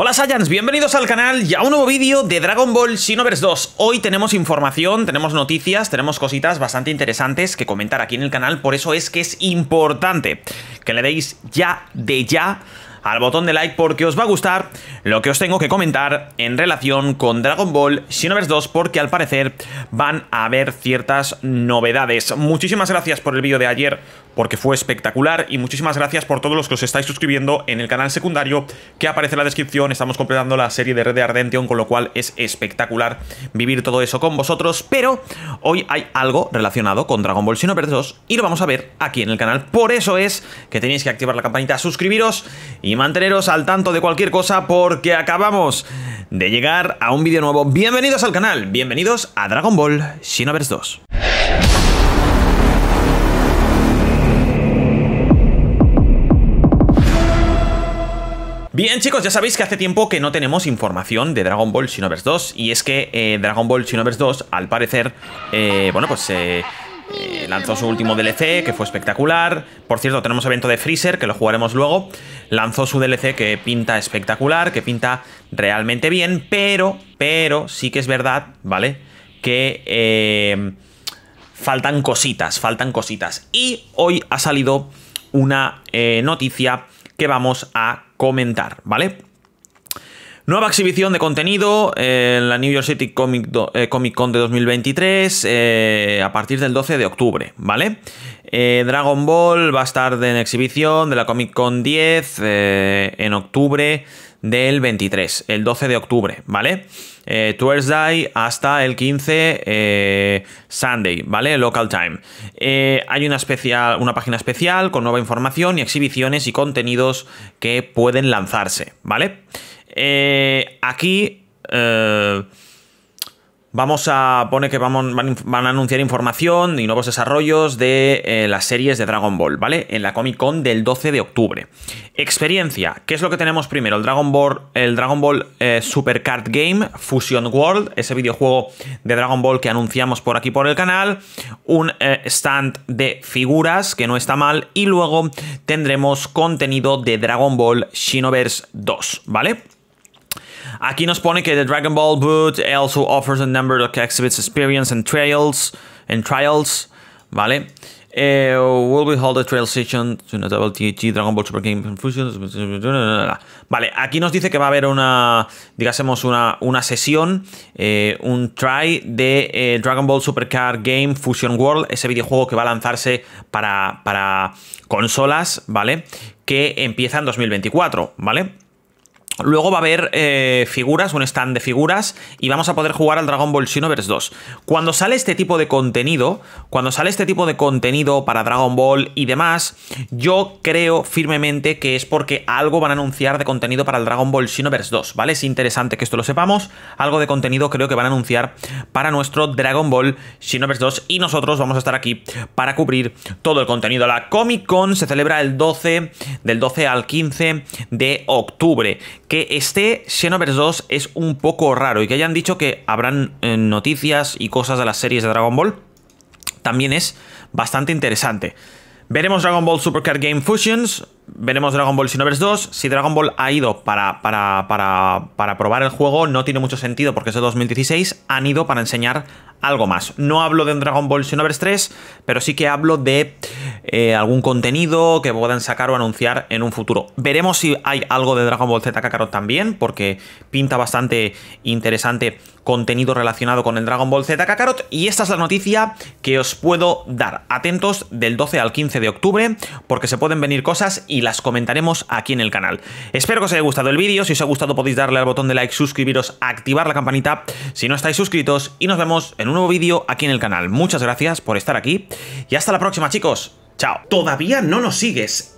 Hola Saiyans, bienvenidos al canal y a un nuevo vídeo de Dragon Ball Xenoverse 2. Hoy tenemos información, tenemos noticias, tenemos cositas bastante interesantes que comentar aquí en el canal, por eso es que es importante que le deis ya de ya al botón de like porque os va a gustar lo que os tengo que comentar en relación con Dragon Ball Xenoverse 2 porque al parecer van a haber ciertas novedades. Muchísimas gracias por el vídeo de ayer porque fue espectacular y muchísimas gracias por todos los que os estáis suscribiendo en el canal secundario que aparece en la descripción. Estamos completando la serie de Red de Ardention, con lo cual es espectacular vivir todo eso con vosotros, pero hoy hay algo relacionado con Dragon Ball Xenoverse 2 y lo vamos a ver aquí en el canal. Por eso es que tenéis que activar la campanita, suscribiros y manteneros al tanto de cualquier cosa porque acabamos de llegar a un vídeo nuevo. Bienvenidos al canal, bienvenidos a Dragon Ball Xenoverse 2. Bien chicos, ya sabéis que hace tiempo que no tenemos información de Dragon Ball Xenoverse 2 y es que eh, Dragon Ball Xenoverse 2 al parecer, eh, bueno pues... Eh, lanzó su último DLC, que fue espectacular. Por cierto, tenemos evento de Freezer, que lo jugaremos luego. Lanzó su DLC que pinta espectacular, que pinta realmente bien, pero, pero sí que es verdad, ¿vale? Que faltan cositas, faltan cositas. Y hoy ha salido una noticia que vamos a comentar, ¿vale? Nueva exhibición de contenido en eh, la New York City Comic, eh, Con de 2023 eh, a partir del 12 de octubre, ¿vale? Dragon Ball va a estar en exhibición de la Comic Con 10 en octubre del 23, el 12 de octubre, ¿vale? Eh, Thursday hasta el 15 eh, Sunday, ¿vale? Local time. Eh, hay una, especial, una página especial con nueva información y exhibiciones y contenidos que pueden lanzarse, ¿vale? Eh, aquí eh, Vamos a. Pone que vamos, van, a anunciar información y nuevos desarrollos de eh, las series de Dragon Ball, ¿vale? En la Comic Con del 12 de octubre. Experiencia. ¿Qué es lo que tenemos primero? El Dragon Ball, el Dragon Ball eh, Super Card Game Fusion World, ese videojuego de Dragon Ball que anunciamos por aquí por el canal. Un eh, stand de figuras, que no está mal. Y luego tendremos contenido de Dragon Ball Shinoverse 2, ¿vale? Aquí nos pone que The Dragon Ball Boot also offers a number of exhibits experience and trails trials, ¿vale? Eh, will we hold a trail session to the WTG Dragon Ball Super Game Fusion? Vale, aquí nos dice que va a haber una, digásemos, una, una sesión, eh, un try de eh, Dragon Ball Super Card Game Fusion World, ese videojuego que va a lanzarse para, para consolas, ¿vale? Que empieza en 2024, ¿vale? Luego va a haber eh, figuras, un stand de figuras, y vamos a poder jugar al Dragon Ball Xenoverse 2. Cuando sale este tipo de contenido, cuando sale este tipo de contenido para Dragon Ball y demás, yo creo firmemente que es porque algo van a anunciar de contenido para el Dragon Ball Xenoverse 2, ¿vale? Es interesante que esto lo sepamos, algo de contenido creo que van a anunciar para nuestro Dragon Ball Xenoverse 2 y nosotros vamos a estar aquí para cubrir todo el contenido. La Comic Con se celebra el 12, del 12 al 15 de octubre que este Xenoverse 2 es un poco raro y que hayan dicho que habrán eh, noticias y cosas de las series de Dragon Ball también es bastante interesante. Veremos Dragon Ball Super Card Game Fusions, veremos Dragon Ball Xenoverse 2. Si Dragon Ball ha ido para, para, para probar el juego, no tiene mucho sentido porque es de 2016. Han ido para enseñar algo más. No hablo de Dragon Ball Xenoverse 3, pero sí que hablo de eh, algún contenido que puedan sacar o anunciar en un futuro. Veremos si hay algo de Dragon Ball Z Kakarot también, porque pinta bastante interesante contenido relacionado con el Dragon Ball Z Kakarot. Y esta es la noticia que os puedo dar. Atentos del 12 al 15 de octubre, porque se pueden venir cosas y las comentaremos aquí en el canal. Espero que os haya gustado el vídeo. Si os ha gustado podéis darle al botón de like, suscribiros, activar la campanita si no estáis suscritos y nos vemos en un nuevo vídeo aquí en el canal. Muchas gracias por estar aquí y hasta la próxima chicos. Chao. Todavía no nos sigues